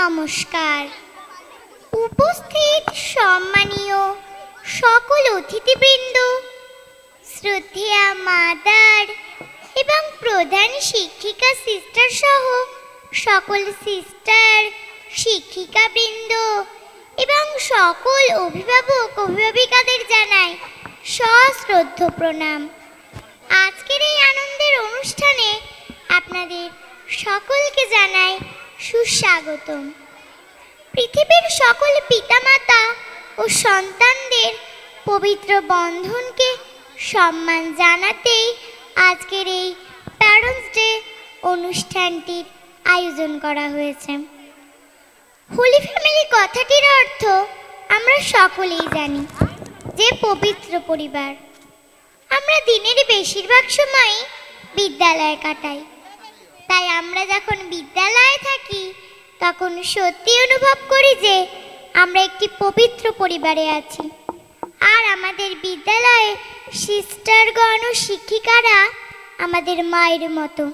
নমস্কার উপস্থিত সম্মানীয় সকল অতিথিবৃন্দ শ্রদ্ধেয়া মাদার এবং প্রধান শিক্ষিকা সিস্টার সহ সকল সিস্টার শিক্ষিকাবৃন্দ এবং সকল অভিভাবক অভিভাবিকাদের জানাই সশ্রদ্ধ প্রণাম আজকের এই আনন্দের অনুষ্ঠানে আপনাদের সকলকে জানায় সুস্বাগতম পৃথিবীর সকল পিতামাতা ও সন্তানদের পবিত্র বন্ধনকে সম্মান জানাতেই আজকের এই প্যারেন্টস ডে অনুষ্ঠানটির আয়োজন করা হয়েছে হোলি ফ্যামিলি কথাটির অর্থ আমরা সকলেই জানি যে পবিত্র পরিবার আমরা দিনের বেশিরভাগ সময়ই বিদ্যালয়ে কাটাই তাই আমরা যখন বিদ্যালয়ে থাকি থাকি তখন সত্যি অনুভব করি যে আমরা একটি পবিত্র পরিবারে আছি আর আমাদের বিদ্যালয়ে সিস্টারগণ ও শিক্ষিকারা আমাদের মায়ের মতো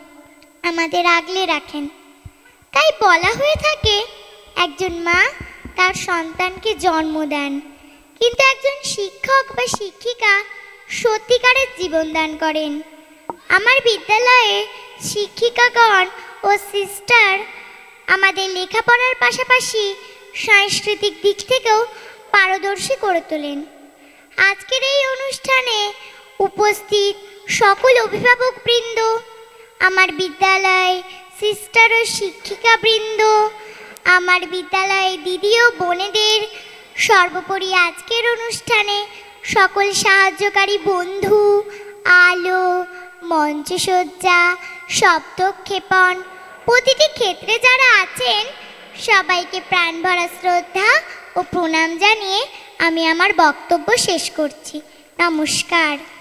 আমাদের আগলে রাখেন তাই বলা হয়ে থাকে একজন মা তার সন্তানকে জন্ম দেন কিন্তু একজন শিক্ষক বা শিক্ষিকা সত্যিকারের জীবন দান করেন আমার বিদ্যালয়ে শিক্ষিকাগণ ও সিস্টার আমাদের লেখাপড়ার পাশাপাশি সাংস্কৃতিক দিক থেকেও পারদর্শী করে তোলেন আজকের এই অনুষ্ঠানে উপস্থিত সকল অভিভাবক বৃন্দ আমার বিদ্যালয় সিস্টার ও শিক্ষিকা বৃন্দ আমার বিদ্যালয়ে দিদি ও বোনেদের সর্বোপরি আজকের অনুষ্ঠানে সকল সাহায্যকারী বন্ধু আলো মঞ্চসজ্জা শব্দক্ষেপণ প্রতিটি ক্ষেত্রে যারা আছেন সবাইকে প্রাণ ভরা শ্রদ্ধা ও প্রণাম জানিয়ে আমি আমার বক্তব্য শেষ করছি নমস্কার